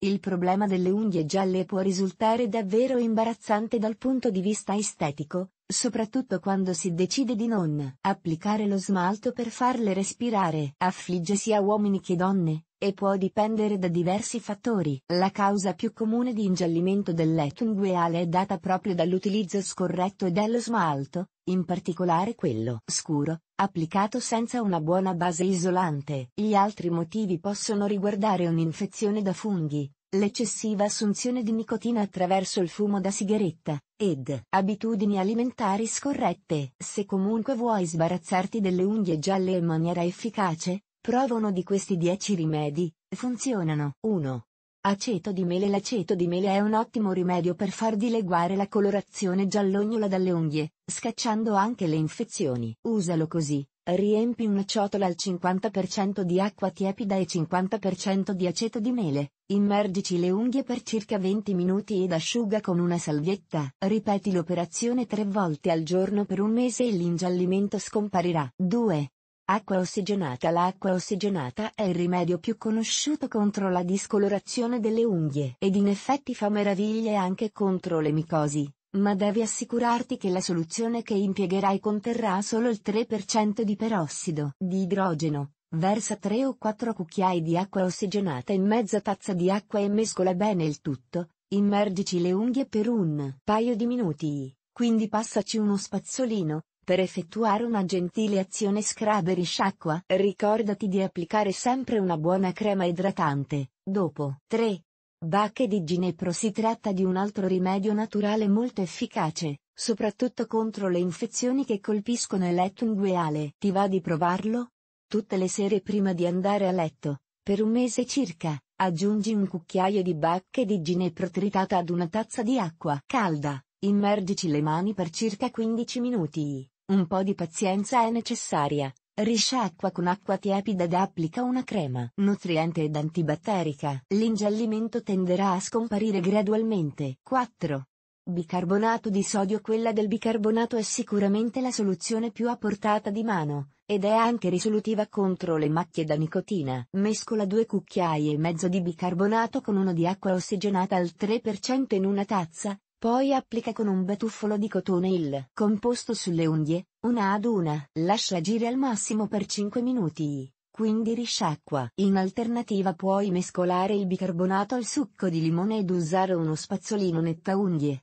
Il problema delle unghie gialle può risultare davvero imbarazzante dal punto di vista estetico, soprattutto quando si decide di non applicare lo smalto per farle respirare. Affligge sia uomini che donne, e può dipendere da diversi fattori. La causa più comune di ingiallimento dell'etungueale è data proprio dall'utilizzo scorretto dello smalto, in particolare quello scuro, applicato senza una buona base isolante. Gli altri motivi possono riguardare un'infezione da funghi, l'eccessiva assunzione di nicotina attraverso il fumo da sigaretta, ed abitudini alimentari scorrette. Se comunque vuoi sbarazzarti delle unghie gialle in maniera efficace, uno di questi 10 rimedi, funzionano. 1. Aceto di mele L'aceto di mele è un ottimo rimedio per far dileguare la colorazione giallognola dalle unghie, scacciando anche le infezioni. Usalo così. Riempi una ciotola al 50% di acqua tiepida e 50% di aceto di mele, immergici le unghie per circa 20 minuti ed asciuga con una salvietta. Ripeti l'operazione tre volte al giorno per un mese e l'ingiallimento scomparirà. 2. Acqua ossigenata L'acqua ossigenata è il rimedio più conosciuto contro la discolorazione delle unghie ed in effetti fa meraviglie anche contro le micosi, ma devi assicurarti che la soluzione che impiegherai conterrà solo il 3% di perossido di idrogeno. Versa 3 o 4 cucchiai di acqua ossigenata in mezza tazza di acqua e mescola bene il tutto, immergici le unghie per un paio di minuti, quindi passaci uno spazzolino, per effettuare una gentile azione Scrubber risciacqua, ricordati di applicare sempre una buona crema idratante. Dopo 3 bacche di ginepro si tratta di un altro rimedio naturale molto efficace, soprattutto contro le infezioni che colpiscono il letto ungueale. Ti va di provarlo? Tutte le sere prima di andare a letto, per un mese circa, aggiungi un cucchiaio di bacche di ginepro tritata ad una tazza di acqua calda, immergici le mani per circa 15 minuti. Un po' di pazienza è necessaria. Risciacqua con acqua tiepida ed applica una crema nutriente ed antibatterica. L'ingiallimento tenderà a scomparire gradualmente. 4. Bicarbonato di sodio Quella del bicarbonato è sicuramente la soluzione più a portata di mano, ed è anche risolutiva contro le macchie da nicotina. Mescola due cucchiai e mezzo di bicarbonato con uno di acqua ossigenata al 3% in una tazza, poi applica con un batuffolo di cotone il composto sulle unghie, una ad una. Lascia agire al massimo per 5 minuti, quindi risciacqua. In alternativa puoi mescolare il bicarbonato al succo di limone ed usare uno spazzolino netta unghie.